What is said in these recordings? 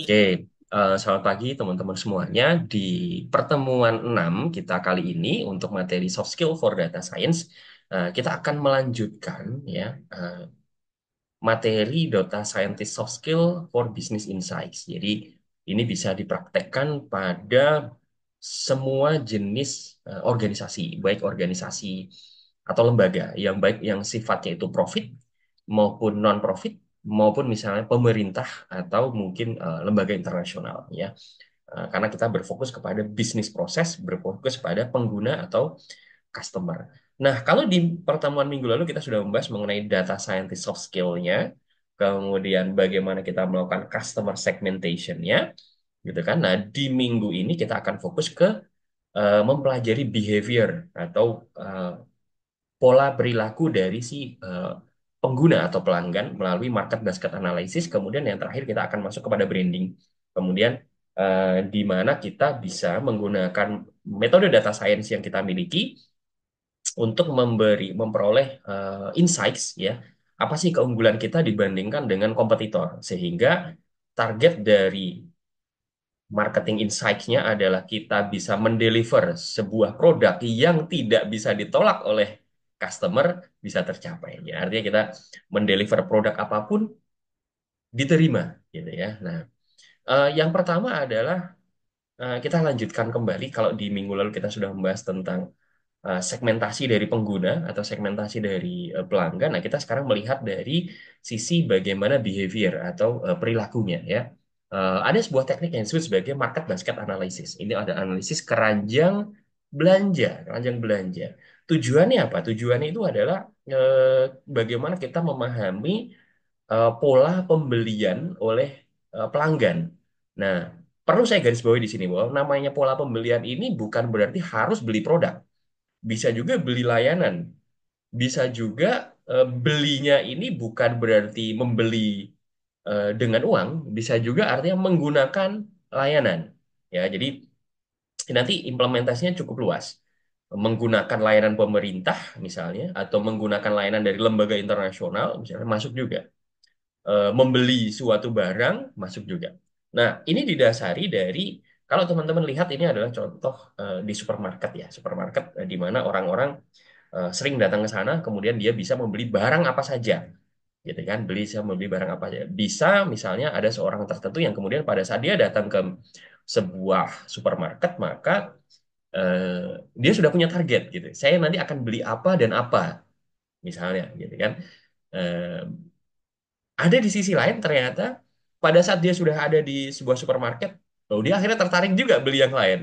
Oke, uh, selamat pagi teman-teman semuanya. Di pertemuan 6 kita kali ini untuk materi soft skill for data science, uh, kita akan melanjutkan ya uh, materi data scientist soft skill for business insights. Jadi ini bisa dipraktekkan pada semua jenis organisasi, baik organisasi atau lembaga yang baik yang sifatnya itu profit maupun non-profit maupun misalnya pemerintah atau mungkin uh, lembaga internasional ya uh, karena kita berfokus kepada bisnis proses berfokus pada pengguna atau customer. Nah kalau di pertemuan minggu lalu kita sudah membahas mengenai data scientist soft skillnya kemudian bagaimana kita melakukan customer segmentationnya gitu kan? Nah di minggu ini kita akan fokus ke uh, mempelajari behavior atau uh, pola perilaku dari si uh, pengguna atau pelanggan melalui market basket analysis. Kemudian yang terakhir kita akan masuk kepada branding. Kemudian uh, di mana kita bisa menggunakan metode data science yang kita miliki untuk memberi memperoleh uh, insights ya apa sih keunggulan kita dibandingkan dengan kompetitor sehingga target dari marketing insights-nya adalah kita bisa mendeliver sebuah produk yang tidak bisa ditolak oleh customer bisa tercapai. Ya, artinya kita mendeliver produk apapun diterima, gitu ya. Nah, uh, yang pertama adalah uh, kita lanjutkan kembali kalau di minggu lalu kita sudah membahas tentang uh, segmentasi dari pengguna atau segmentasi dari uh, pelanggan. Nah, kita sekarang melihat dari sisi bagaimana behavior atau uh, perilakunya, ya. Uh, ada sebuah teknik yang disebut sebagai market basket analysis. Ini ada analisis keranjang belanja, keranjang belanja tujuannya apa? Tujuannya itu adalah eh, bagaimana kita memahami eh, pola pembelian oleh eh, pelanggan. Nah, perlu saya garis bawahi di sini bahwa namanya pola pembelian ini bukan berarti harus beli produk. Bisa juga beli layanan. Bisa juga eh, belinya ini bukan berarti membeli eh, dengan uang, bisa juga artinya menggunakan layanan. Ya, jadi nanti implementasinya cukup luas menggunakan layanan pemerintah misalnya atau menggunakan layanan dari lembaga internasional misalnya masuk juga e, membeli suatu barang masuk juga nah ini didasari dari kalau teman-teman lihat ini adalah contoh e, di supermarket ya supermarket e, di mana orang-orang e, sering datang ke sana kemudian dia bisa membeli barang apa saja gitu kan beli bisa membeli barang apa saja bisa misalnya ada seorang tertentu yang kemudian pada saat dia datang ke sebuah supermarket maka Eh, dia sudah punya target gitu. Saya nanti akan beli apa dan apa, misalnya, gitu kan. Uh, ada di sisi lain ternyata pada saat dia sudah ada di sebuah supermarket, oh dia akhirnya tertarik juga beli yang lain,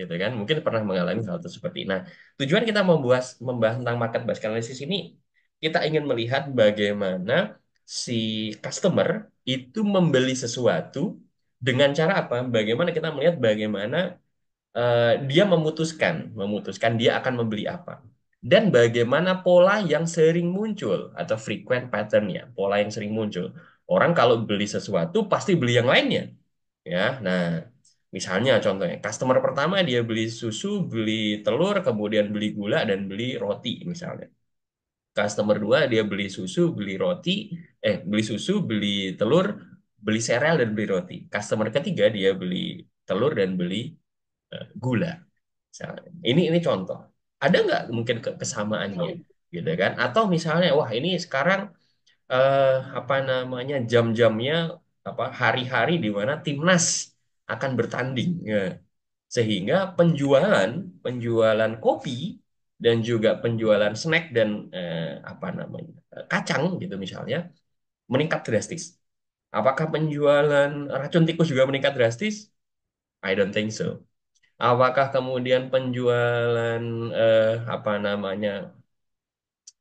gitu kan. Mungkin pernah mengalami hal itu seperti. Nah, tujuan kita membahas membahas tentang market basket analysis ini, kita ingin melihat bagaimana si customer itu membeli sesuatu dengan cara apa? Bagaimana kita melihat bagaimana Eh, dia memutuskan, memutuskan dia akan membeli apa dan bagaimana pola yang sering muncul atau frequent patternnya, pola yang sering muncul. Orang kalau beli sesuatu pasti beli yang lainnya, ya. Nah, misalnya contohnya, customer pertama dia beli susu, beli telur, kemudian beli gula dan beli roti misalnya. Customer dua dia beli susu, beli roti, eh beli susu, beli telur, beli sereal dan beli roti. Customer ketiga dia beli telur dan beli gula. Misalnya. Ini ini contoh. Ada nggak mungkin kesamaannya, iya. gitu kan? Atau misalnya, wah ini sekarang eh, apa namanya jam-jamnya apa hari-hari di mana timnas akan bertanding, ya. sehingga penjualan penjualan kopi dan juga penjualan snack dan eh, apa namanya kacang gitu misalnya meningkat drastis. Apakah penjualan racun tikus juga meningkat drastis? I don't think so. Apakah kemudian penjualan eh, apa namanya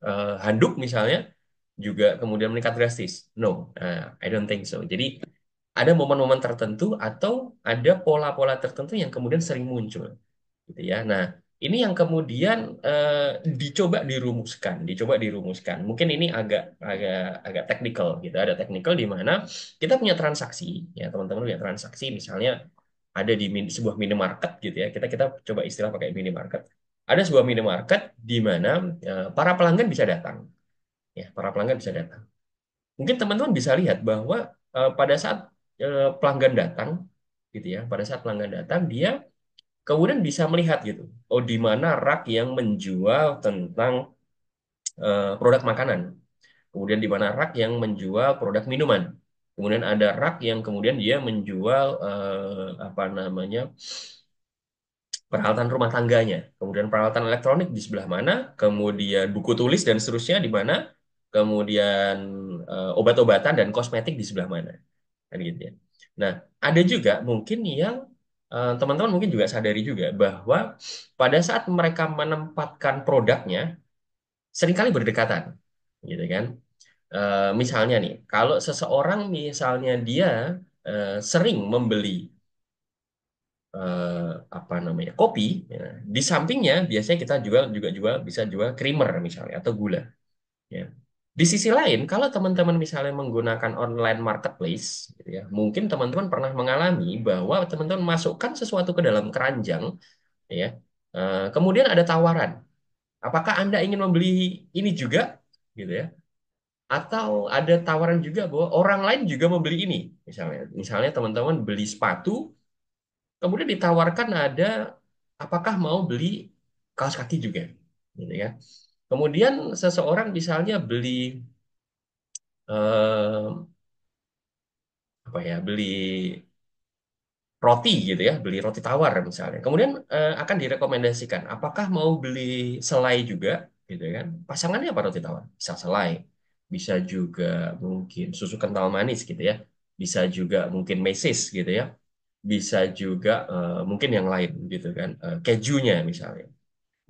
eh, handuk misalnya juga kemudian meningkat drastis? No, uh, I don't think so. Jadi ada momen-momen tertentu atau ada pola-pola tertentu yang kemudian sering muncul, gitu ya. Nah, ini yang kemudian eh, dicoba dirumuskan, dicoba dirumuskan. Mungkin ini agak agak agak teknikal gitu, ada teknikal di mana kita punya transaksi, ya teman-teman punya transaksi misalnya ada di min, sebuah minimarket gitu ya. Kita kita coba istilah pakai minimarket. Ada sebuah minimarket di mana uh, para pelanggan bisa datang. Ya, para pelanggan bisa datang. Mungkin teman-teman bisa lihat bahwa uh, pada saat uh, pelanggan datang gitu ya, pada saat pelanggan datang dia kemudian bisa melihat gitu. Oh, di mana rak yang menjual tentang uh, produk makanan. Kemudian di mana rak yang menjual produk minuman Kemudian ada rak yang kemudian dia menjual eh, apa namanya peralatan rumah tangganya, kemudian peralatan elektronik di sebelah mana, kemudian buku tulis dan seterusnya di mana, kemudian eh, obat-obatan dan kosmetik di sebelah mana, kan gitu ya. Nah, ada juga mungkin yang eh, teman-teman mungkin juga sadari juga bahwa pada saat mereka menempatkan produknya seringkali berdekatan, gitu kan. Eh, misalnya nih, kalau seseorang misalnya dia eh, sering membeli eh, apa namanya kopi, ya, di sampingnya biasanya kita juga juga juga bisa jual creamer misalnya atau gula. Ya. Di sisi lain, kalau teman-teman misalnya menggunakan online marketplace, gitu ya, mungkin teman-teman pernah mengalami bahwa teman-teman masukkan sesuatu ke dalam keranjang, ya, kemudian ada tawaran, apakah anda ingin membeli ini juga, gitu ya? atau ada tawaran juga bahwa orang lain juga membeli ini misalnya misalnya teman-teman beli sepatu kemudian ditawarkan ada apakah mau beli kaos kaki juga gitu ya kemudian seseorang misalnya beli eh, apa ya beli roti gitu ya beli roti tawar misalnya kemudian eh, akan direkomendasikan apakah mau beli selai juga gitu kan pasangannya apa roti tawar bisa selai bisa juga mungkin susu kental manis gitu ya, bisa juga mungkin meses gitu ya, bisa juga uh, mungkin yang lain gitu kan, uh, kejunya misalnya.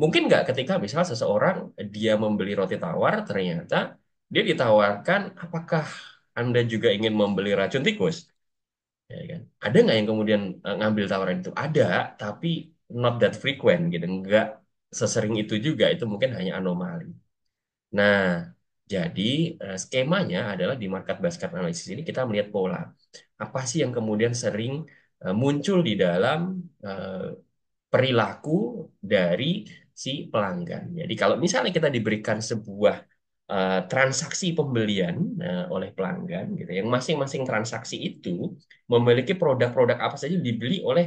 Mungkin nggak ketika misalnya seseorang dia membeli roti tawar ternyata dia ditawarkan apakah Anda juga ingin membeli racun tikus? Ya kan? Ada nggak yang kemudian eh, ngambil tawaran itu? Ada, tapi not that frequent gitu, nggak sesering itu juga, itu mungkin hanya anomali. Nah, jadi eh, skemanya adalah di market basket analisis ini kita melihat pola. Apa sih yang kemudian sering eh, muncul di dalam eh, perilaku dari si pelanggan. Jadi kalau misalnya kita diberikan sebuah transaksi pembelian oleh pelanggan gitu yang masing-masing transaksi itu memiliki produk-produk apa saja dibeli oleh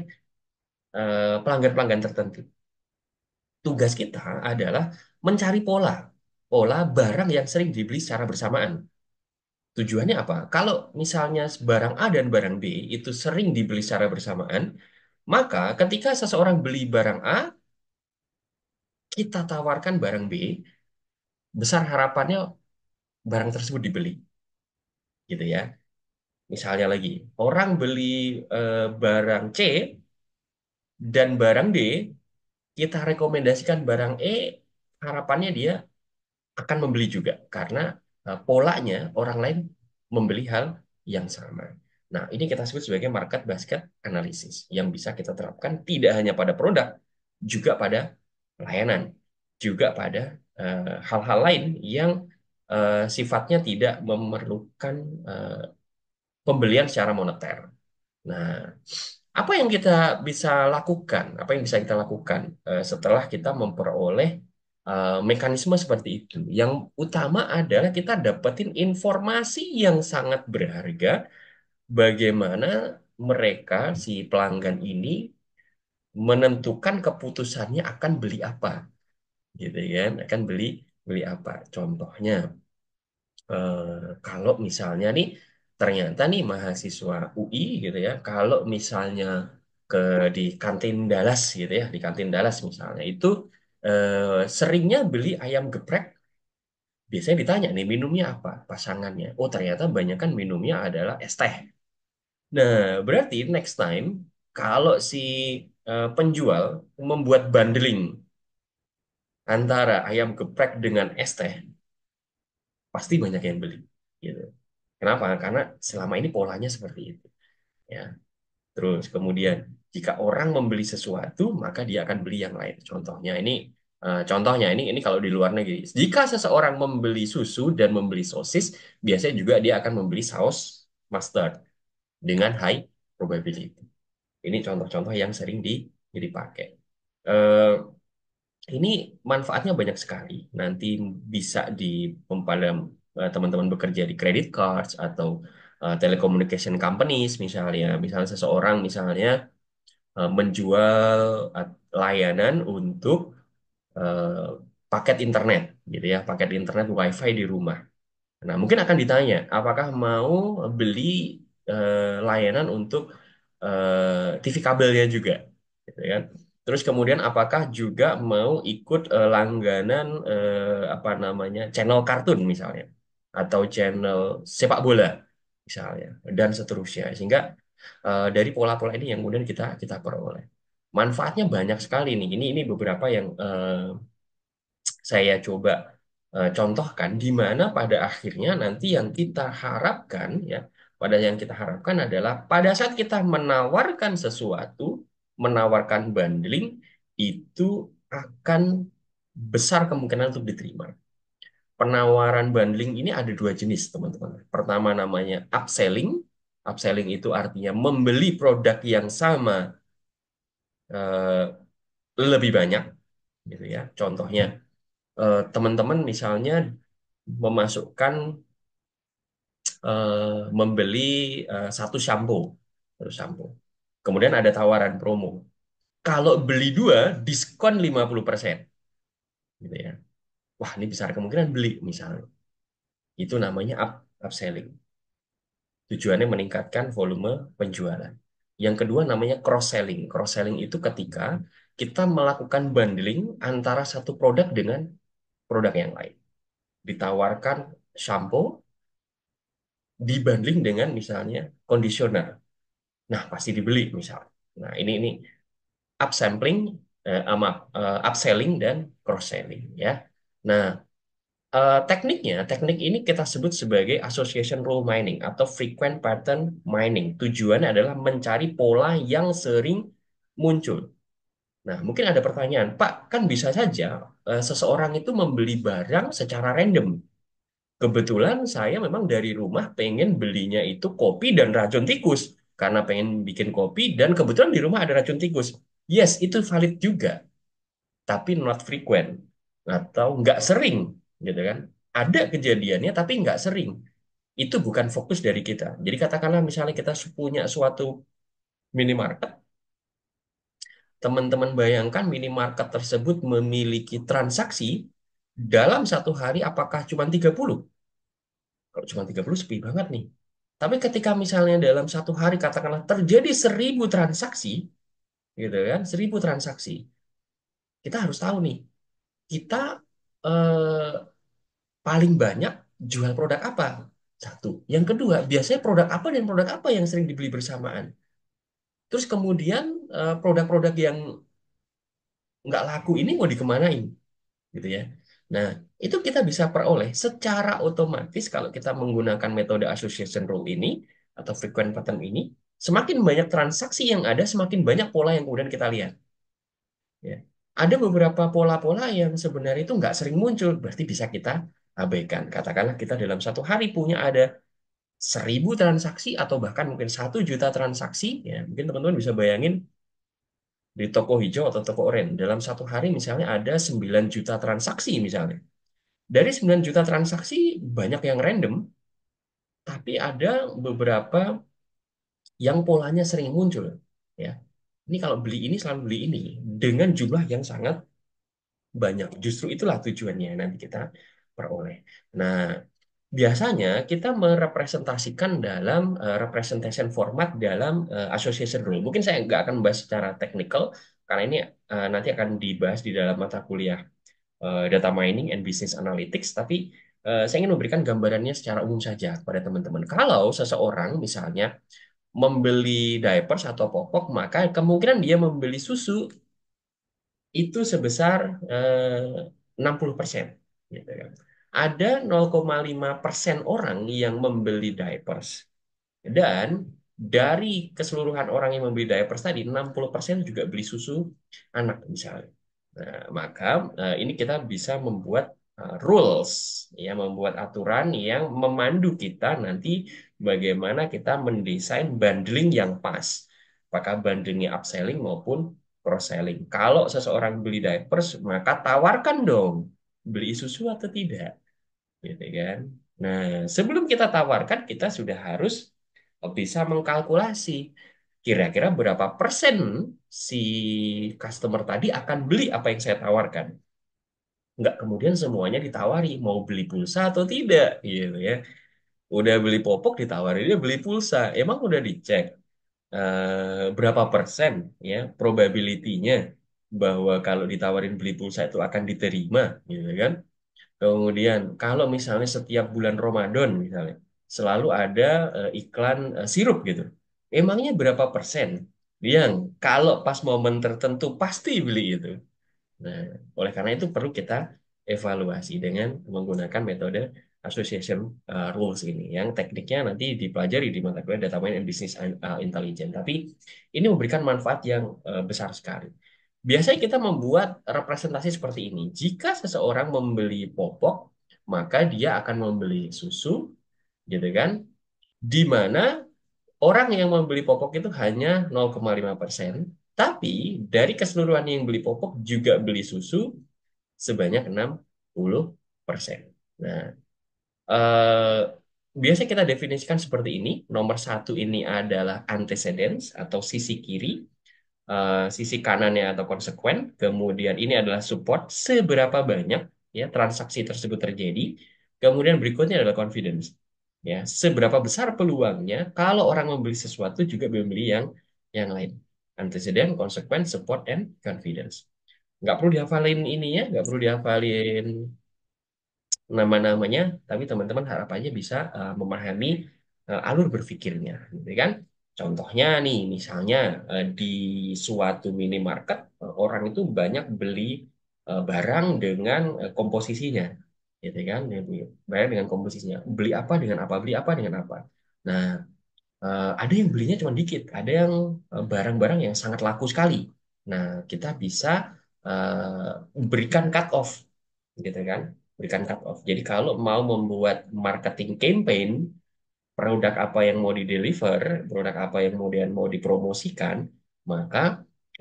pelanggan-pelanggan tertentu. Tugas kita adalah mencari pola pola barang yang sering dibeli secara bersamaan. Tujuannya apa? Kalau misalnya barang A dan barang B itu sering dibeli secara bersamaan, maka ketika seseorang beli barang A, kita tawarkan barang B, besar harapannya barang tersebut dibeli. Gitu ya. Misalnya lagi, orang beli e, barang C dan barang D, kita rekomendasikan barang E, harapannya dia akan membeli juga karena eh, polanya orang lain membeli hal yang sama. Nah, ini kita sebut sebagai market basket analysis yang bisa kita terapkan tidak hanya pada produk, juga pada layanan, juga pada eh, hal-hal uh, lain yang uh, sifatnya tidak memerlukan uh, pembelian secara moneter. Nah, apa yang kita bisa lakukan? Apa yang bisa kita lakukan uh, setelah kita memperoleh Eh, mekanisme seperti itu. Yang utama adalah kita dapetin informasi yang sangat berharga bagaimana mereka si pelanggan ini menentukan keputusannya akan beli apa. Gitu ya. akan beli beli apa. Contohnya eh, kalau misalnya nih ternyata nih mahasiswa UI gitu ya, kalau misalnya ke di kantin Dallas gitu ya, di kantin Dallas misalnya itu Eh, seringnya beli ayam geprek biasanya ditanya nih minumnya apa pasangannya oh ternyata banyak kan minumnya adalah es teh nah berarti next time kalau si eh, penjual membuat bundling antara ayam geprek dengan es teh pasti banyak yang beli gitu kenapa karena selama ini polanya seperti itu ya terus kemudian jika orang membeli sesuatu maka dia akan beli yang lain. Contohnya ini uh, contohnya ini ini kalau di luar negeri. Jika seseorang membeli susu dan membeli sosis, biasanya juga dia akan membeli saus mustard dengan high probability. Ini contoh-contoh yang sering di, dipakai. Uh, ini manfaatnya banyak sekali. Nanti bisa di pada eh, teman-teman bekerja di credit cards atau uh, telecommunication companies misalnya. Misalnya seseorang misalnya Eh, menjual eh, layanan untuk eh, paket internet, gitu ya, paket internet WiFi di rumah. Nah, mungkin akan ditanya, apakah mau beli layanan untuk TV kabelnya juga, gitu kan? Terus kemudian apakah juga mau ikut langganan apa namanya channel kartun misalnya, atau channel sepak bola misalnya, dan seterusnya, sehingga Eh, dari pola-pola ini yang kemudian kita kita peroleh. Manfaatnya banyak sekali nih. Ini ini beberapa yang uh, saya coba uh, contohkan di mana pada akhirnya nanti yang kita harapkan ya, pada yang kita harapkan adalah pada saat kita menawarkan sesuatu, menawarkan bundling itu akan besar kemungkinan untuk diterima. Penawaran bundling ini ada dua jenis, teman-teman. Pertama namanya upselling, Upselling itu artinya membeli produk yang sama uh, lebih banyak, gitu ya. Contohnya teman eh, teman-teman misalnya memasukkan uh, membeli uh, satu shampoo, terus shampoo. Kemudian ada tawaran promo. Kalau beli dua, diskon 50%. Gitu ya. Wah, ini besar kemungkinan beli misalnya. Itu namanya up, upselling Tujuannya meningkatkan volume penjualan. Yang kedua namanya cross-selling. Cross-selling itu ketika kita melakukan bundling antara satu produk dengan produk yang lain. Ditawarkan shampoo, dibanding dengan misalnya conditioner. Nah, pasti dibeli misalnya. Nah, ini ini upsampling eh, sama eh, upselling dan cross selling ya. Nah, Uh, tekniknya, teknik ini kita sebut sebagai association rule mining atau frequent pattern mining. Tujuannya adalah mencari pola yang sering muncul. Nah, mungkin ada pertanyaan, Pak, kan bisa saja uh, seseorang itu membeli barang secara random. Kebetulan saya memang dari rumah pengen belinya itu kopi dan racun tikus. Karena pengen bikin kopi dan kebetulan di rumah ada racun tikus. Yes, itu valid juga. Tapi not frequent atau nggak sering gitu kan? Ada kejadiannya tapi nggak sering. Itu bukan fokus dari kita. Jadi katakanlah misalnya kita punya suatu minimarket, teman-teman bayangkan minimarket tersebut memiliki transaksi dalam satu hari apakah cuma 30? Kalau cuma 30 sepi banget nih. Tapi ketika misalnya dalam satu hari katakanlah terjadi seribu transaksi, gitu kan, seribu transaksi, kita harus tahu nih, kita eh, paling banyak jual produk apa? Satu. Yang kedua, biasanya produk apa dan produk apa yang sering dibeli bersamaan? Terus kemudian eh, produk-produk yang nggak laku ini mau dikemanain? Gitu ya. Nah, itu kita bisa peroleh secara otomatis kalau kita menggunakan metode association rule ini atau frequent pattern ini, semakin banyak transaksi yang ada, semakin banyak pola yang kemudian kita lihat. Ya. Ada beberapa pola-pola yang sebenarnya itu nggak sering muncul, berarti bisa kita abaikan. Katakanlah kita dalam satu hari punya ada seribu transaksi atau bahkan mungkin satu juta transaksi. Ya, mungkin teman-teman bisa bayangin di toko hijau atau toko oranye. Dalam satu hari misalnya ada 9 juta transaksi misalnya. Dari 9 juta transaksi banyak yang random, tapi ada beberapa yang polanya sering muncul. Ya, ini kalau beli ini selalu beli ini dengan jumlah yang sangat banyak. Justru itulah tujuannya nanti kita peroleh. Nah, biasanya kita merepresentasikan dalam uh, representation format dalam uh, association rule. Mungkin saya nggak akan membahas secara teknikal karena ini uh, nanti akan dibahas di dalam mata kuliah uh, data mining and business analytics. Tapi uh, saya ingin memberikan gambarannya secara umum saja kepada teman-teman. Kalau seseorang misalnya membeli diapers atau popok, maka kemungkinan dia membeli susu itu sebesar uh, 60 gitu Ya ada 0,5 persen orang yang membeli diapers. Dan dari keseluruhan orang yang membeli diapers tadi, 60 persen juga beli susu anak misalnya. Nah, maka eh, ini kita bisa membuat eh, rules, ya, membuat aturan yang memandu kita nanti bagaimana kita mendesain bundling yang pas. Apakah bundlingnya upselling maupun cross-selling. Kalau seseorang beli diapers, maka tawarkan dong beli susu atau tidak gitu kan nah sebelum kita tawarkan kita sudah harus bisa mengkalkulasi kira-kira berapa persen si customer tadi akan beli apa yang saya tawarkan nggak kemudian semuanya ditawari mau beli pulsa atau tidak gitu ya udah beli popok ditawarin dia beli pulsa emang udah dicek uh, berapa persen ya probability-nya bahwa kalau ditawarin beli pulsa itu akan diterima gitu kan Kemudian kalau misalnya setiap bulan Ramadan misalnya selalu ada uh, iklan uh, sirup gitu. Emangnya berapa persen yang kalau pas momen tertentu pasti beli itu? Nah, oleh karena itu perlu kita evaluasi dengan menggunakan metode association uh, rules ini yang tekniknya nanti dipelajari di mata kuliah data mining and business intelligence tapi ini memberikan manfaat yang uh, besar sekali biasanya kita membuat representasi seperti ini. Jika seseorang membeli popok, maka dia akan membeli susu, gitu kan? Di mana orang yang membeli popok itu hanya 0,5%, tapi dari keseluruhan yang beli popok juga beli susu sebanyak 60%. Nah, eh, biasanya kita definisikan seperti ini. Nomor satu ini adalah antecedents atau sisi kiri Eh, sisi kanannya atau konsekuen, kemudian ini adalah support seberapa banyak ya transaksi tersebut terjadi, kemudian berikutnya adalah confidence. Ya, seberapa besar peluangnya kalau orang membeli sesuatu juga membeli yang yang lain. Antecedent, konsekuen, support, and confidence. Nggak perlu dihafalin ini ya nggak perlu dihafalin nama-namanya, tapi teman-teman harapannya bisa uh, memahami uh, alur berpikirnya, gitu kan? Contohnya nih, misalnya eh, di suatu minimarket eh, orang itu banyak beli eh, barang dengan komposisinya, gitu kan? Bayar dengan komposisinya. Beli apa dengan apa, beli apa dengan apa. Nah, ada yang belinya cuma dikit, ada yang barang-barang yang sangat laku sekali. Nah, kita bisa berikan cut off, gitu kan? Berikan cut off. Jadi kalau mau membuat marketing campaign produk apa yang mau di deliver, produk apa yang kemudian mau dipromosikan, maka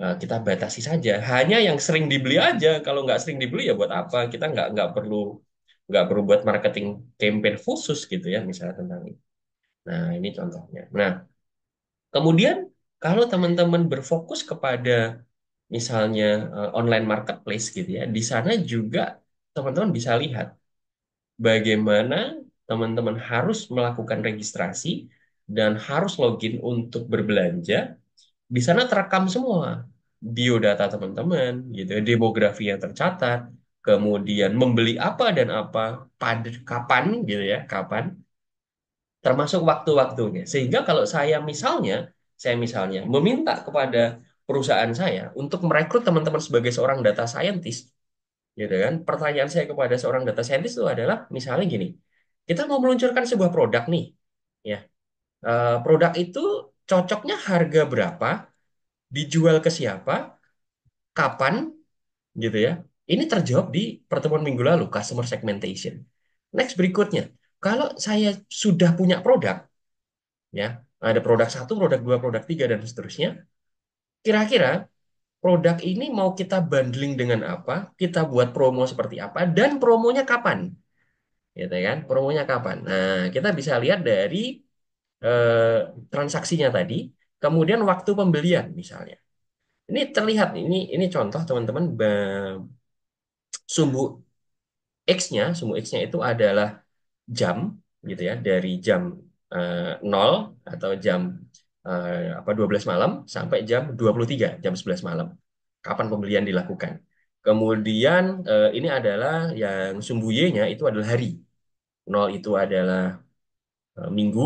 eh, kita batasi saja. Hanya yang sering dibeli aja. Kalau nggak sering dibeli ya buat apa? Kita nggak nggak perlu nggak perlu buat marketing campaign khusus gitu ya misalnya tentang ini. Nah ini contohnya. Nah kemudian kalau teman-teman berfokus kepada misalnya eh, online marketplace gitu ya, di sana juga teman-teman bisa lihat bagaimana teman-teman harus melakukan registrasi dan harus login untuk berbelanja. Di sana terekam semua biodata teman-teman, gitu, ya, demografi yang tercatat, kemudian membeli apa dan apa, pada kapan, gitu ya, kapan, termasuk waktu-waktunya. Sehingga kalau saya misalnya, saya misalnya meminta kepada perusahaan saya untuk merekrut teman-teman sebagai seorang data scientist, gitu kan? Pertanyaan saya kepada seorang data scientist itu adalah misalnya gini, kita mau meluncurkan sebuah produk nih ya uh, produk itu cocoknya harga berapa dijual ke siapa kapan gitu ya ini terjawab di pertemuan minggu lalu customer segmentation next berikutnya kalau saya sudah punya produk ya ada produk satu produk dua produk tiga dan seterusnya kira-kira produk ini mau kita bundling dengan apa kita buat promo seperti apa dan promonya kapan gitu ya kan promonya kapan nah kita bisa lihat dari eh, transaksinya tadi kemudian waktu pembelian misalnya ini terlihat ini ini contoh teman-teman sumbu x-nya sumbu x-nya itu adalah jam gitu ya dari jam eh, 0 atau jam eh, apa 12 malam sampai jam 23 jam 11 malam kapan pembelian dilakukan Kemudian eh, ini adalah yang sumbu Y-nya itu adalah hari. 0 itu adalah e, Minggu,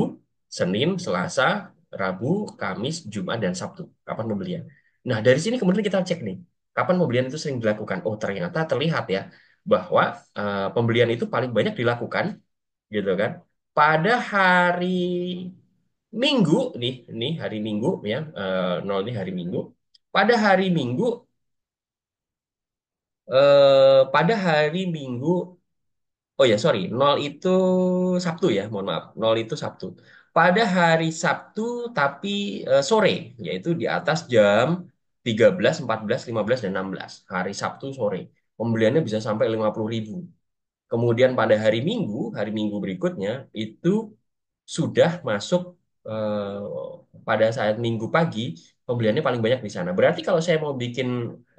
Senin, Selasa, Rabu, Kamis, Jumat, dan Sabtu. Kapan pembelian? Ya? Nah, dari sini kemudian kita cek nih, kapan pembelian itu sering dilakukan? Oh, ternyata terlihat ya bahwa uh, pembelian itu paling banyak dilakukan, gitu kan? Pada hari Minggu nih, nih hari Minggu ya, uh, nol ini hari Minggu. Pada hari Minggu, uh, pada hari Minggu Oh ya, sorry. Nol itu Sabtu ya, mohon maaf. Nol itu Sabtu. Pada hari Sabtu tapi eh, sore, yaitu di atas jam 13, 14, 15, dan 16. Hari Sabtu sore. Pembeliannya bisa sampai 50 ribu. Kemudian pada hari Minggu, hari Minggu berikutnya, itu sudah masuk eh, pada saat Minggu pagi, pembeliannya paling banyak di sana. Berarti kalau saya mau bikin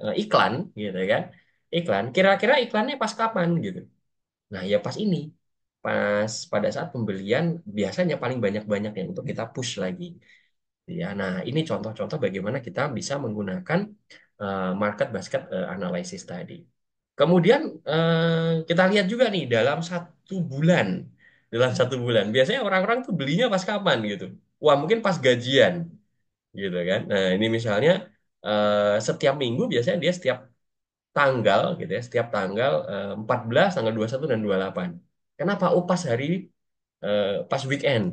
eh, iklan, gitu kan, iklan, kira-kira iklannya pas kapan gitu? Nah, ya pas ini, pas pada saat pembelian biasanya paling banyak-banyak yang untuk kita push lagi. Ya, nah ini contoh-contoh bagaimana kita bisa menggunakan uh, market basket uh, analysis tadi. Kemudian uh, kita lihat juga nih dalam satu bulan, dalam satu bulan biasanya orang-orang tuh belinya pas kapan gitu? Wah mungkin pas gajian gitu kan? Nah ini misalnya uh, setiap minggu biasanya dia setiap tanggal gitu ya, setiap tanggal uh, eh, 14, tanggal 21 dan 28. Kenapa? Oh, pas hari uh, pas weekend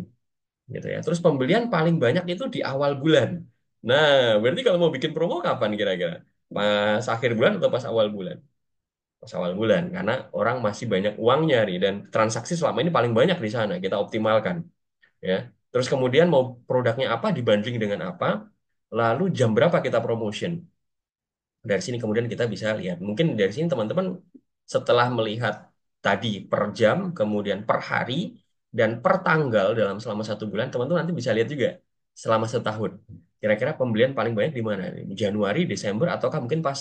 gitu ya. Terus pembelian paling banyak itu di awal bulan. Nah, berarti kalau mau bikin promo kapan kira-kira? Pas akhir bulan atau pas awal bulan? Pas awal bulan, karena orang masih banyak uang nyari dan transaksi selama ini paling banyak di sana. Kita optimalkan, ya. Terus kemudian mau produknya apa dibanding dengan apa, lalu jam berapa kita promotion dari sini kemudian kita bisa lihat mungkin dari sini teman-teman setelah melihat tadi per jam kemudian per hari dan per tanggal dalam selama satu bulan teman-teman nanti bisa lihat juga selama setahun kira-kira pembelian paling banyak di mana Januari Desember ataukah mungkin pas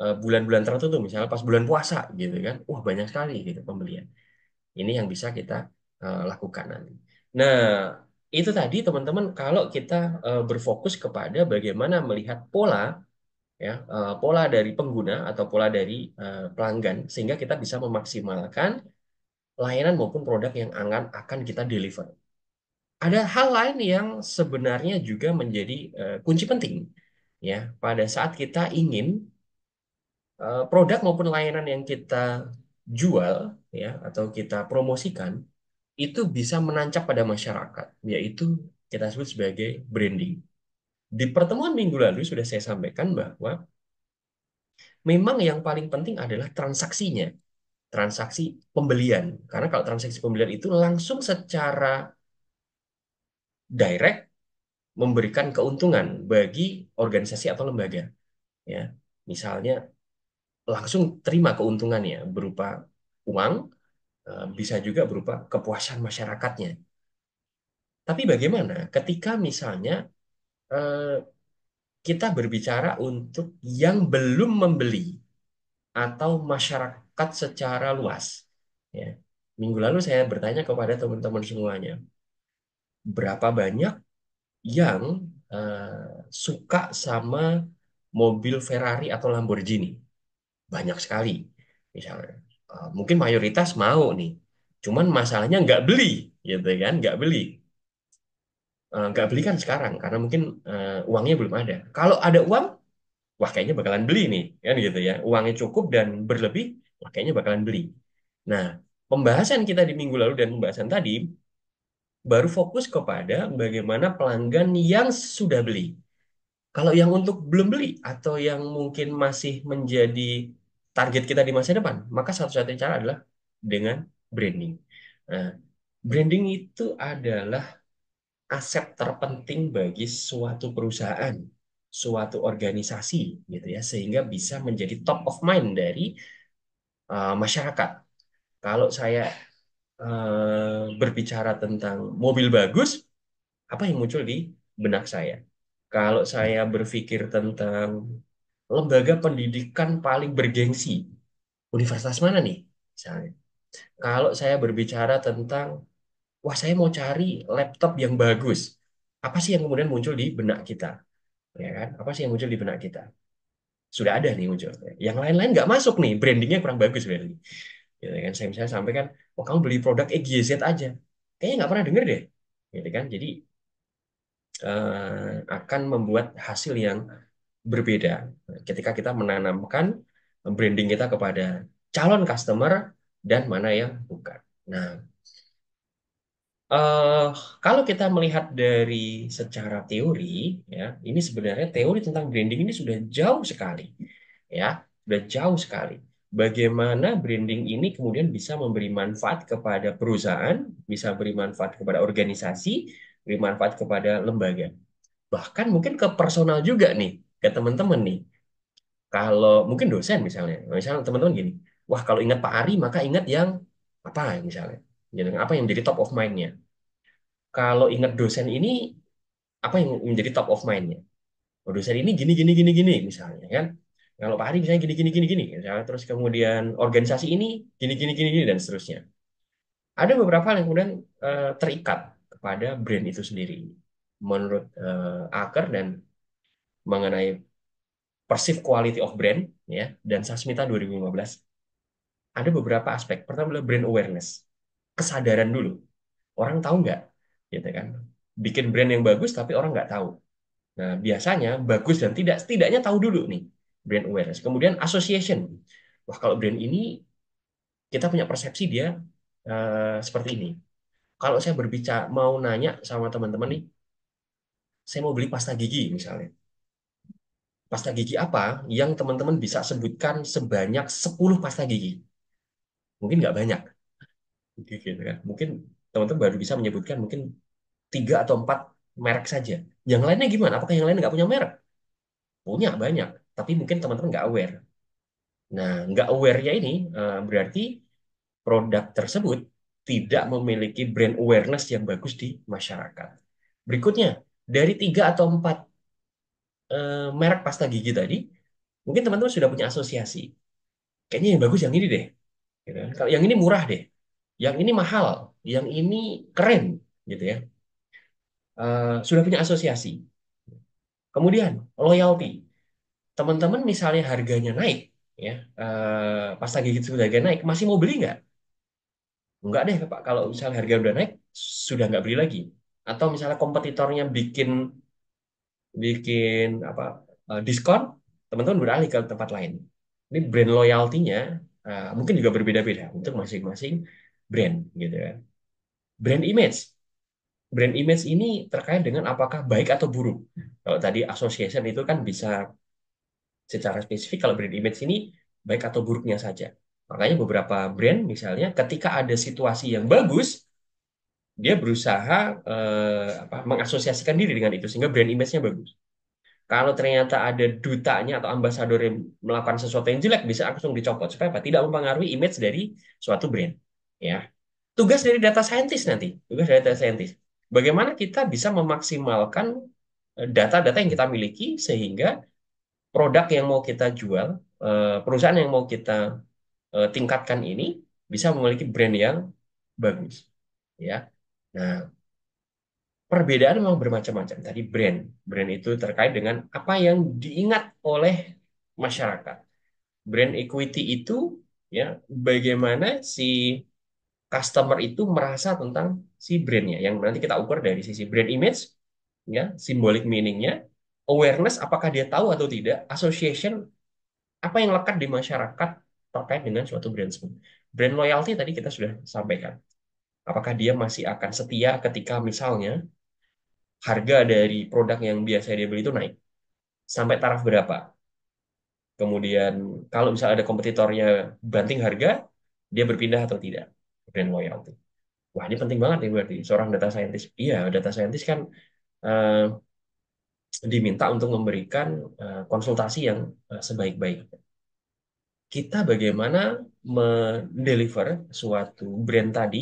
eh, bulan-bulan tertentu misalnya pas bulan puasa gitu kan wah banyak sekali gitu pembelian ini yang bisa kita eh, lakukan nanti nah itu tadi teman-teman kalau kita eh, berfokus kepada bagaimana melihat pola ya uh, pola dari pengguna atau pola dari uh, pelanggan sehingga kita bisa memaksimalkan layanan maupun produk yang akan akan kita deliver. Ada hal lain yang sebenarnya juga menjadi uh, kunci penting ya pada saat kita ingin uh, produk maupun layanan yang kita jual ya atau kita promosikan itu bisa menancap pada masyarakat yaitu kita sebut sebagai branding. Di pertemuan minggu lalu sudah saya sampaikan bahwa memang yang paling penting adalah transaksinya, transaksi pembelian. Karena kalau transaksi pembelian itu langsung secara direct memberikan keuntungan bagi organisasi atau lembaga. Ya, misalnya langsung terima keuntungannya berupa uang, eh, bisa juga berupa kepuasan masyarakatnya. Tapi bagaimana ketika misalnya Eh, kita berbicara untuk yang belum membeli atau masyarakat secara luas. Ya. Minggu lalu saya bertanya kepada teman-teman semuanya, berapa banyak yang eh, suka sama mobil Ferrari atau Lamborghini? Banyak sekali, misalnya. Eh, mungkin mayoritas mau nih, cuman masalahnya nggak beli, gitu kan? Nggak beli. Eh, nggak uh, belikan sekarang karena mungkin uh, uangnya belum ada. Kalau ada uang, wah kayaknya bakalan beli nih, kan gitu ya. Uangnya cukup dan berlebih, wah kayaknya bakalan beli. Nah, pembahasan kita di minggu lalu dan pembahasan tadi baru fokus kepada bagaimana pelanggan yang sudah beli. Kalau yang untuk belum beli atau yang mungkin masih menjadi target kita di masa depan, maka satu-satunya cara adalah dengan branding. Nah, branding itu adalah aset terpenting bagi suatu perusahaan, suatu organisasi gitu ya, sehingga bisa menjadi top of mind dari uh, masyarakat. Kalau saya uh, berbicara tentang mobil bagus, apa yang muncul di benak saya? Kalau saya berpikir tentang lembaga pendidikan paling bergengsi, universitas mana nih? Misalnya. Kalau saya berbicara tentang wah saya mau cari laptop yang bagus. Apa sih yang kemudian muncul di benak kita? Ya kan? Apa sih yang muncul di benak kita? Sudah ada nih muncul. Yang lain-lain nggak masuk nih, brandingnya kurang bagus berarti. Gitu kan? Saya misalnya sampaikan, oh kamu beli produk EGZ aja. Kayaknya nggak pernah denger deh. Gitu kan? Jadi eh, akan membuat hasil yang berbeda ketika kita menanamkan branding kita kepada calon customer dan mana yang bukan. Nah, uh, kalau kita melihat dari secara teori, ya, ini sebenarnya teori tentang branding ini sudah jauh sekali, ya, sudah jauh sekali. Bagaimana branding ini kemudian bisa memberi manfaat kepada perusahaan, bisa beri manfaat kepada organisasi, beri manfaat kepada lembaga, bahkan mungkin ke personal juga nih, ke teman-teman nih. Kalau mungkin dosen misalnya, misalnya teman-teman gini, wah kalau ingat Pak Ari maka ingat yang apa misalnya, yang apa yang jadi top of mind-nya kalau ingat dosen ini apa yang menjadi top of mind Oh, dosen ini gini gini gini gini misalnya kan. Kalau Pak Hari misalnya gini gini gini gini, misalnya terus kemudian organisasi ini gini gini gini gini dan seterusnya. Ada beberapa hal yang kemudian uh, terikat kepada brand itu sendiri. Menurut uh, Aker dan mengenai perceived quality of brand ya dan Sasmita 2015 ada beberapa aspek. Pertama adalah brand awareness, kesadaran dulu. Orang tahu nggak gitu kan bikin brand yang bagus tapi orang nggak tahu nah biasanya bagus dan tidak setidaknya tahu dulu nih brand awareness kemudian association wah kalau brand ini kita punya persepsi dia uh, seperti ini kalau saya berbicara mau nanya sama teman-teman nih saya mau beli pasta gigi misalnya pasta gigi apa yang teman-teman bisa sebutkan sebanyak 10 pasta gigi mungkin nggak banyak mungkin gitu kan. teman-teman baru bisa menyebutkan mungkin tiga atau empat merek saja. Yang lainnya gimana? Apakah yang lain nggak punya merek? Punya banyak, tapi mungkin teman-teman nggak aware. Nah, nggak aware-nya ini uh, berarti produk tersebut tidak memiliki brand awareness yang bagus di masyarakat. Berikutnya, dari tiga atau empat uh, merek pasta gigi tadi, mungkin teman-teman sudah punya asosiasi. Kayaknya yang bagus yang ini deh. Gitu. Kan. yang ini murah deh, yang ini mahal, yang ini keren, gitu ya. Eh, sudah punya asosiasi. Kemudian loyalty, teman-teman misalnya harganya naik, ya uh, pas lagi gitu sudah harga naik masih mau beli nggak? Nggak deh pak, kalau misalnya harga udah naik sudah nggak beli lagi. Atau misalnya kompetitornya bikin bikin apa uh, diskon, teman-teman beralih ke tempat lain. Ini brand loyalty-nya uh, mungkin juga berbeda-beda untuk masing-masing brand gitu ya. Brand image brand image ini terkait dengan apakah baik atau buruk. Kalau tadi association itu kan bisa secara spesifik kalau brand image ini baik atau buruknya saja. Makanya beberapa brand misalnya ketika ada situasi yang bagus, dia berusaha eh, apa, mengasosiasikan diri dengan itu sehingga brand image-nya bagus. Kalau ternyata ada dutanya atau ambasador yang melakukan sesuatu yang jelek bisa langsung dicopot supaya apa? Tidak mempengaruhi image dari suatu brand. Ya, tugas dari data scientist nanti, tugas dari data scientist bagaimana kita bisa memaksimalkan eh, data-data yang kita miliki sehingga produk yang mau kita jual, eh, perusahaan yang mau kita eh, tingkatkan ini bisa memiliki brand yang bagus. Ya. Nah, perbedaan memang bermacam-macam. Tadi brand. Brand itu terkait dengan apa yang diingat oleh masyarakat. Brand equity itu ya bagaimana si customer itu merasa tentang si brandnya yang nanti kita ukur dari sisi brand image ya simbolik meaningnya awareness apakah dia tahu atau tidak association apa yang lekat di masyarakat terkait dengan suatu brand brand loyalty tadi kita sudah sampaikan apakah dia masih akan setia ketika misalnya harga dari produk yang biasa dia beli itu naik sampai taraf berapa kemudian kalau misalnya ada kompetitornya banting harga dia berpindah atau tidak brand loyalty. Wah ini penting banget nih berarti seorang data scientist. Iya data scientist kan uh, diminta untuk memberikan uh, konsultasi yang uh, sebaik-baiknya. Kita bagaimana mendeliver suatu brand tadi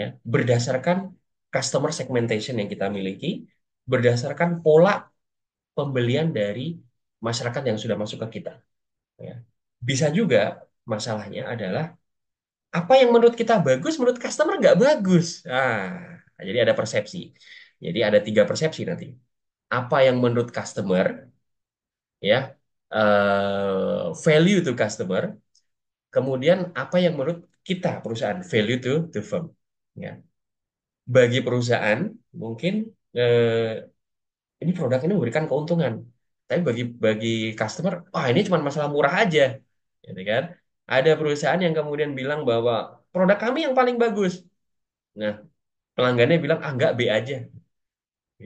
ya berdasarkan customer segmentation yang kita miliki, berdasarkan pola pembelian dari masyarakat yang sudah masuk ke kita. Ya. Bisa juga masalahnya adalah apa yang menurut kita bagus menurut customer nggak bagus nah jadi ada persepsi jadi ada tiga persepsi nanti apa yang menurut customer ya uh, value to customer kemudian apa yang menurut kita perusahaan value to the firm ya bagi perusahaan mungkin uh, ini produk ini memberikan keuntungan tapi bagi bagi customer wah ini cuma masalah murah aja gitu kan ada perusahaan yang kemudian bilang bahwa produk kami yang paling bagus. Nah, pelanggannya bilang, ah nggak B aja.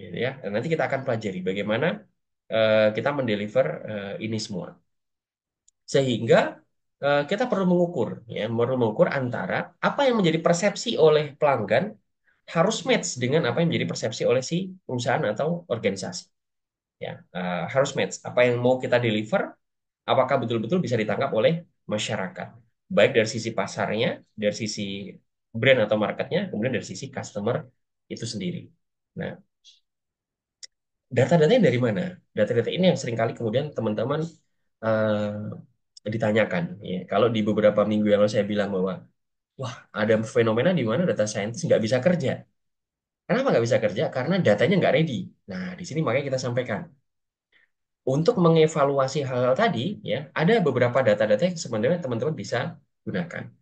Gitu ya. Dan nanti kita akan pelajari bagaimana uh, kita mendeliver uh, ini semua. Sehingga uh, kita perlu mengukur, ya, perlu mengukur antara apa yang menjadi persepsi oleh pelanggan harus match dengan apa yang menjadi persepsi oleh si perusahaan atau organisasi. Ya, uh, harus match apa yang mau kita deliver, apakah betul-betul bisa ditangkap oleh masyarakat. Baik dari sisi pasarnya, dari sisi brand atau marketnya, kemudian dari sisi customer itu sendiri. Nah, data-datanya data dari mana? Data-data ini yang seringkali kemudian teman-teman uh, ditanyakan. Ya, kalau di beberapa minggu yang lalu saya bilang bahwa, wah ada fenomena di mana data scientist nggak bisa kerja. Kenapa nggak bisa kerja? Karena datanya nggak ready. Nah, di sini makanya kita sampaikan untuk mengevaluasi hal-hal tadi ya ada beberapa data-data yang sebenarnya teman-teman bisa gunakan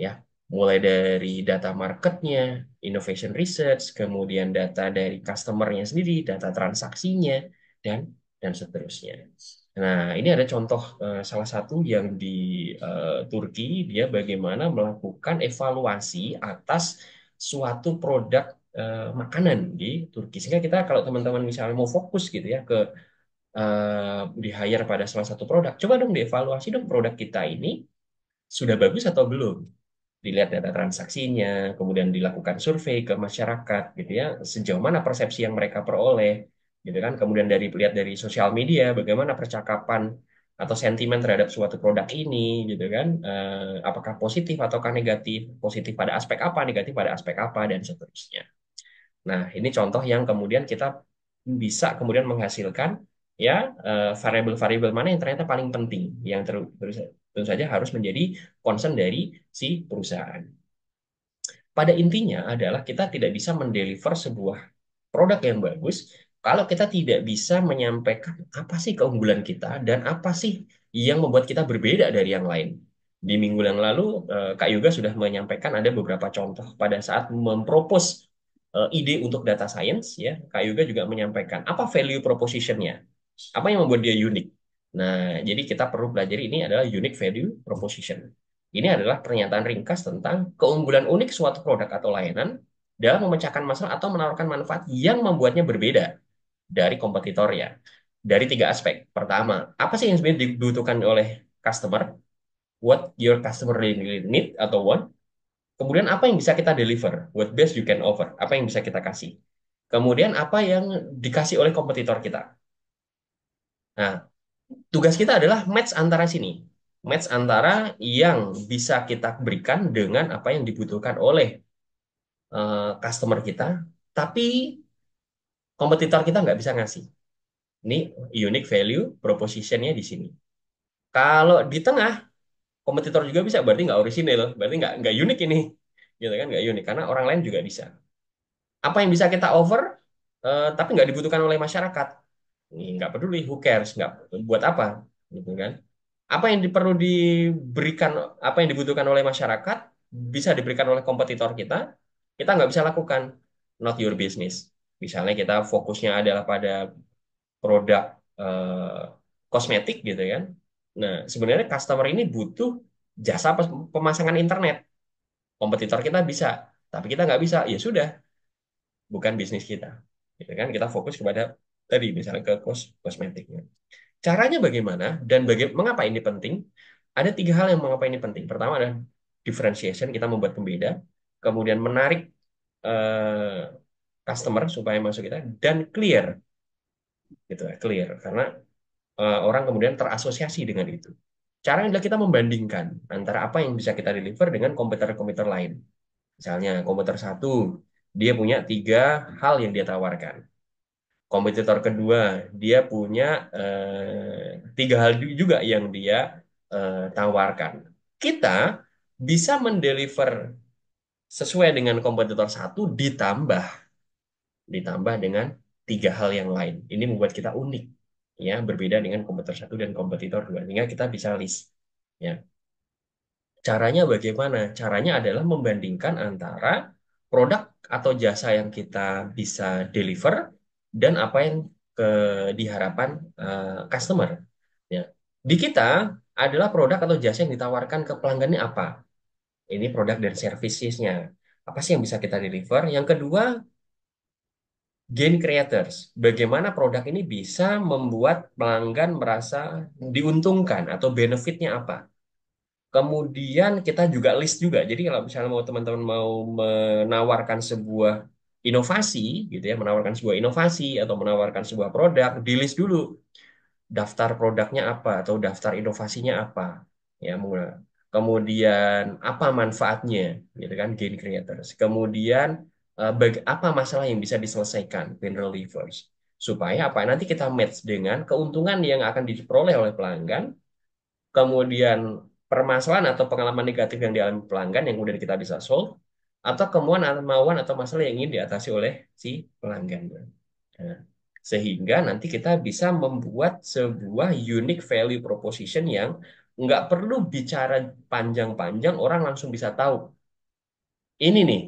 ya mulai dari data marketnya, innovation research, kemudian data dari customernya sendiri, data transaksinya dan dan seterusnya. Nah, ini ada contoh eh, salah satu yang di eh, Turki dia bagaimana melakukan evaluasi atas suatu produk eh, makanan di Turki. Sehingga kita kalau teman-teman misalnya mau fokus gitu ya ke uh, eh, di hire pada salah satu produk, coba dong dievaluasi dong produk kita ini sudah bagus atau belum. Dilihat data transaksinya, kemudian dilakukan survei ke masyarakat gitu ya, sejauh mana persepsi yang mereka peroleh gitu kan. Kemudian dari lihat dari sosial media bagaimana percakapan atau sentimen terhadap suatu produk ini gitu kan eh, apakah positif ataukah negatif positif pada aspek apa negatif pada aspek apa dan seterusnya nah ini contoh yang kemudian kita bisa kemudian menghasilkan ya eh, variabel-variabel mana yang ternyata paling penting yang ter tentu saja harus menjadi concern dari si perusahaan. Pada intinya adalah kita tidak bisa mendeliver sebuah produk yang bagus kalau kita tidak bisa menyampaikan apa sih keunggulan kita dan apa sih yang membuat kita berbeda dari yang lain. Di minggu yang lalu, eh, Kak Yoga sudah menyampaikan ada beberapa contoh pada saat mempropos eh, ide untuk data science ya Kak Yoga juga menyampaikan apa value propositionnya apa yang membuat dia unik nah jadi kita perlu belajar ini adalah unique value proposition ini adalah pernyataan ringkas tentang keunggulan unik suatu produk atau layanan dalam memecahkan masalah atau menawarkan manfaat yang membuatnya berbeda dari kompetitornya. Dari tiga aspek. Pertama, apa sih yang sebenarnya dibutuhkan oleh customer? What your customer really need atau want? Kemudian apa yang bisa kita deliver? What best you can offer? Apa yang bisa kita kasih? Kemudian apa yang dikasih oleh kompetitor kita? Nah, tugas kita adalah match antara sini. Match antara yang bisa kita berikan dengan apa yang dibutuhkan oleh uh, customer kita, tapi kompetitor kita nggak bisa ngasih. Ini unique value propositionnya di sini. Kalau di tengah, kompetitor juga bisa, berarti nggak orisinil, berarti nggak nggak unik ini, gitu kan nggak unique karena orang lain juga bisa. Apa yang bisa kita over, uh, eh, tapi nggak dibutuhkan oleh masyarakat, nggak peduli, who cares, nggak buat apa, gitu kan? Apa yang perlu diberikan, apa yang dibutuhkan oleh masyarakat bisa diberikan oleh kompetitor kita, kita nggak bisa lakukan. Not your business. Misalnya kita fokusnya adalah pada produk uh, kosmetik gitu kan. Nah, sebenarnya customer ini butuh jasa pemasangan internet. Kompetitor kita bisa, tapi kita nggak bisa. Ya sudah, bukan bisnis kita. Gitu kan? Kita fokus kepada tadi misalnya ke kos kosmetiknya. Caranya bagaimana dan baga mengapa ini penting? Ada tiga hal yang mengapa ini penting. Pertama adalah differentiation, kita membuat pembeda, kemudian menarik eh, customer supaya masuk kita dan clear, gitu ya clear karena eh, orang kemudian terasosiasi dengan itu. Caranya adalah kita membandingkan antara apa yang bisa kita deliver dengan komputer-komputer lain. Misalnya komputer satu dia punya tiga hal yang dia tawarkan kompetitor kedua dia punya eh, tiga hal juga yang dia eh, tawarkan kita bisa mendeliver sesuai dengan kompetitor satu ditambah ditambah dengan tiga hal yang lain ini membuat kita unik ya berbeda dengan kompetitor satu dan kompetitor dua sehingga kita bisa list ya caranya bagaimana caranya adalah membandingkan antara produk atau jasa yang kita bisa deliver dan apa yang ke, diharapkan uh, customer. Ya. Di kita adalah produk atau jasa yang ditawarkan ke pelanggannya apa. Ini produk dan servicesnya. Apa sih yang bisa kita deliver? Yang kedua, gain creators. Bagaimana produk ini bisa membuat pelanggan merasa diuntungkan atau benefitnya apa? Kemudian kita juga list juga. Jadi kalau misalnya mau teman-teman mau menawarkan sebuah inovasi gitu ya menawarkan sebuah inovasi atau menawarkan sebuah produk di list dulu daftar produknya apa atau daftar inovasinya apa ya kemudian apa manfaatnya gitu kan gain creators kemudian eh, apa masalah yang bisa diselesaikan pain relievers supaya apa nanti kita match dengan keuntungan yang akan diperoleh oleh pelanggan kemudian permasalahan atau pengalaman negatif yang dialami pelanggan yang kemudian kita bisa solve atau atau kemauan atau masalah yang ingin diatasi oleh si pelanggan. Nah, sehingga nanti kita bisa membuat sebuah unique value proposition yang nggak perlu bicara panjang-panjang orang langsung bisa tahu ini nih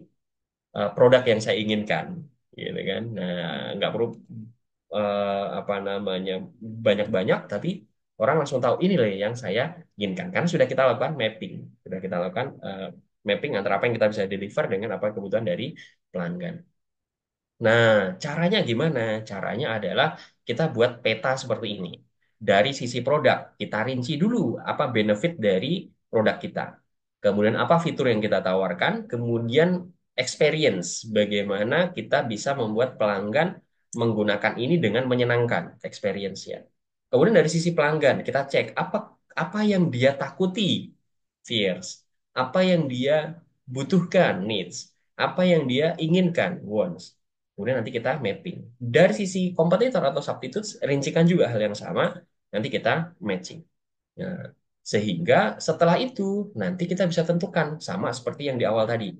eh, produk yang saya inginkan, gitu kan? Nah, nggak perlu eh, apa namanya banyak-banyak, tapi orang langsung tahu ini loh yang saya inginkan. Karena sudah kita lakukan mapping, sudah kita lakukan eh, mapping antara apa yang kita bisa deliver dengan apa kebutuhan dari pelanggan. Nah, caranya gimana? Caranya adalah kita buat peta seperti ini. Dari sisi produk, kita rinci dulu apa benefit dari produk kita. Kemudian apa fitur yang kita tawarkan, kemudian experience, bagaimana kita bisa membuat pelanggan menggunakan ini dengan menyenangkan experience-nya. Kemudian dari sisi pelanggan, kita cek apa apa yang dia takuti, fears apa yang dia butuhkan needs, apa yang dia inginkan wants. Kemudian nanti kita mapping. Dari sisi kompetitor atau substitutes, rincikan juga hal yang sama, nanti kita matching. Nah, sehingga setelah itu nanti kita bisa tentukan sama seperti yang di awal tadi.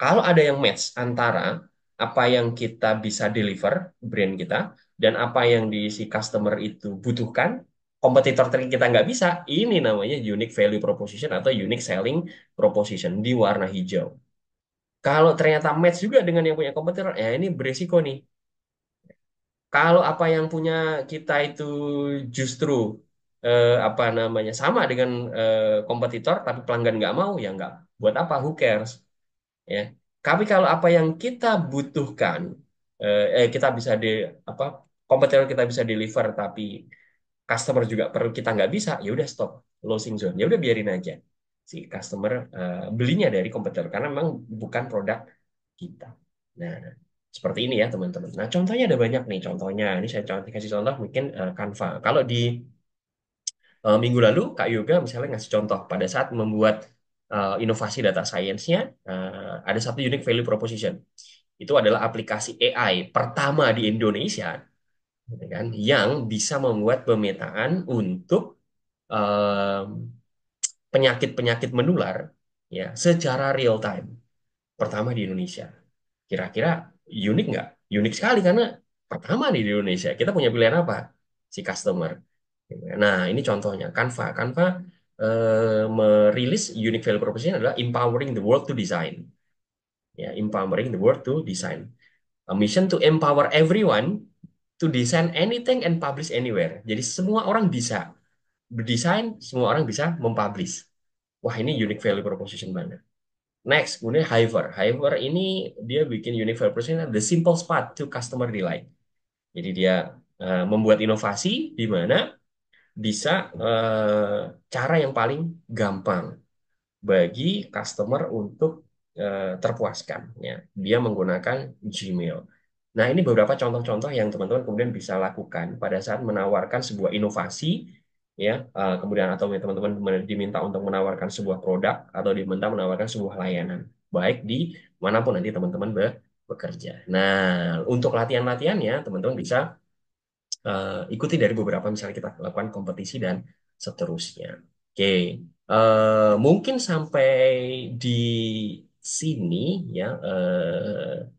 Kalau ada yang match antara apa yang kita bisa deliver brand kita dan apa yang di si customer itu butuhkan, kompetitor kita nggak bisa, ini namanya unique value proposition atau unique selling proposition di warna hijau. Kalau ternyata match juga dengan yang punya kompetitor, ya ini beresiko nih. Kalau apa yang punya kita itu justru eh, apa namanya sama dengan eh, kompetitor, tapi pelanggan nggak mau, ya nggak. Buat apa? Who cares? Ya. Tapi kalau apa yang kita butuhkan, eh, eh kita bisa di apa kompetitor kita bisa deliver, tapi customer juga perlu kita nggak bisa, ya udah stop losing zone. Ya udah biarin aja si customer uh, belinya dari kompetitor karena memang bukan produk kita. Nah, seperti ini ya teman-teman. Nah, contohnya ada banyak nih contohnya. Ini saya contoh kasih contoh mungkin uh, Canva. Kalau di uh, minggu lalu Kak Yoga misalnya ngasih contoh pada saat membuat uh, inovasi data science-nya uh, ada satu unique value proposition. Itu adalah aplikasi AI pertama di Indonesia gitu kan, yang bisa membuat pemetaan untuk penyakit penyakit-penyakit menular ya secara real time pertama di Indonesia. Kira-kira unik nggak? Unik sekali karena pertama di Indonesia kita punya pilihan apa si customer. Gitu kan. Nah ini contohnya Canva. Canva eh, merilis unique value proposition adalah empowering the world to design. Ya, empowering the world to design. A mission to empower everyone to design anything and publish anywhere. Jadi semua orang bisa berdesain, semua orang bisa mempublish. Wah ini unique value proposition banget. Next, kemudian Hiver. Hiver ini dia bikin unique value proposition the simple spot to customer delight. Jadi dia uh, membuat inovasi di mana bisa uh, cara yang paling gampang bagi customer untuk uh, terpuaskan. Ya. Dia menggunakan Gmail. Nah, ini beberapa contoh-contoh yang teman-teman kemudian bisa lakukan pada saat menawarkan sebuah inovasi, ya, eh, kemudian atau teman-teman diminta untuk menawarkan sebuah produk atau diminta menawarkan sebuah layanan, baik di manapun nanti teman-teman bekerja. Nah, untuk latihan-latihannya, teman-teman bisa uh, ikuti dari beberapa misalnya kita lakukan kompetisi dan seterusnya. Oke, okay. uh, eh, mungkin sampai di sini ya. Uh,